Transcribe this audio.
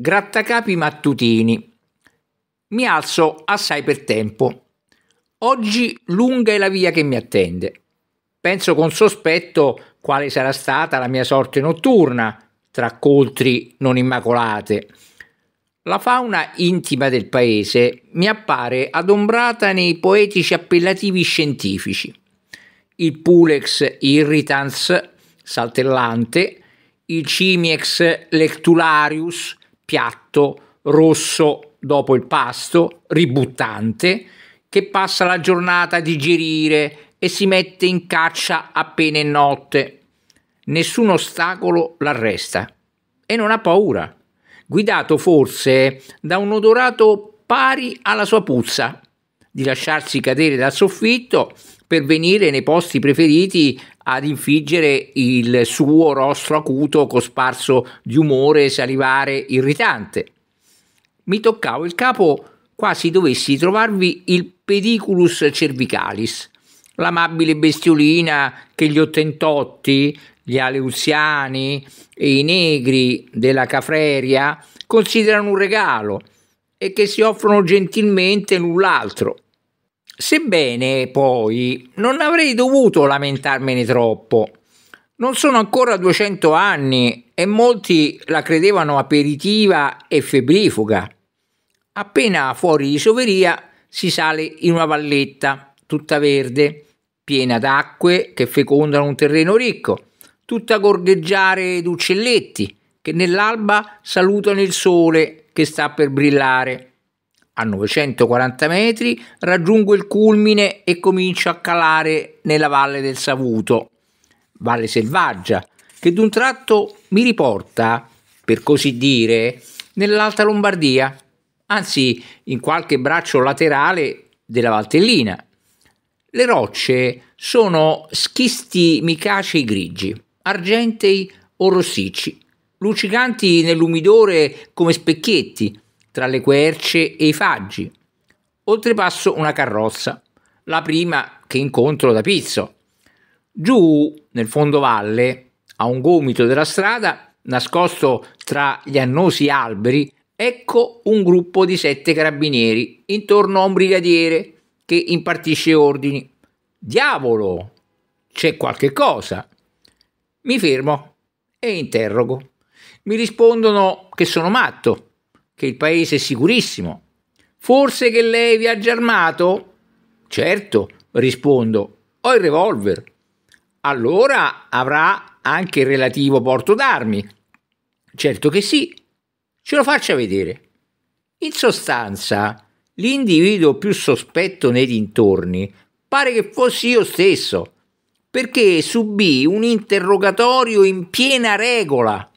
Grattacapi mattutini. Mi alzo assai per tempo. Oggi lunga è la via che mi attende. Penso con sospetto quale sarà stata la mia sorte notturna tra coltri non immacolate. La fauna intima del paese mi appare adombrata nei poetici appellativi scientifici. Il Pulex irritans saltellante, il Cimiex lectularius piatto, rosso dopo il pasto, ributtante, che passa la giornata a digerire e si mette in caccia appena è notte. Nessun ostacolo l'arresta e non ha paura, guidato forse da un odorato pari alla sua puzza di lasciarsi cadere dal soffitto per venire nei posti preferiti ad infiggere il suo rostro acuto cosparso di umore salivare irritante. Mi toccavo il capo quasi dovessi trovarvi il pediculus cervicalis, l'amabile bestiolina che gli ottentotti, gli aleuziani e i negri della Cafreria considerano un regalo e che si offrono gentilmente l'un l'altro. Sebbene poi non avrei dovuto lamentarmene troppo. Non sono ancora 200 anni e molti la credevano aperitiva e febbrifuga. Appena fuori di Soveria si sale in una valletta tutta verde, piena d'acque che fecondano un terreno ricco, tutta gorgheggiare d'uccelletti che nell'alba salutano il sole che sta per brillare a 940 metri raggiungo il culmine e comincio a calare nella valle del Savuto, valle selvaggia, che d'un tratto mi riporta, per così dire, nell'alta Lombardia, anzi in qualche braccio laterale della Valtellina. Le rocce sono schisti micacei grigi, argentei o rossicci, luccicanti nell'umidore come specchietti, tra le querce e i faggi. Oltrepasso una carrozza, la prima che incontro da Pizzo. Giù nel fondovalle, a un gomito della strada, nascosto tra gli annosi alberi, ecco un gruppo di sette carabinieri intorno a un brigadiere che impartisce ordini. Diavolo! C'è qualche cosa! Mi fermo e interrogo. Mi rispondono che sono matto che il paese è sicurissimo. Forse che lei viaggia armato? Certo, rispondo, ho il revolver. Allora avrà anche il relativo porto d'armi. Certo che sì, ce lo faccia vedere. In sostanza, l'individuo più sospetto nei dintorni pare che fossi io stesso, perché subì un interrogatorio in piena regola.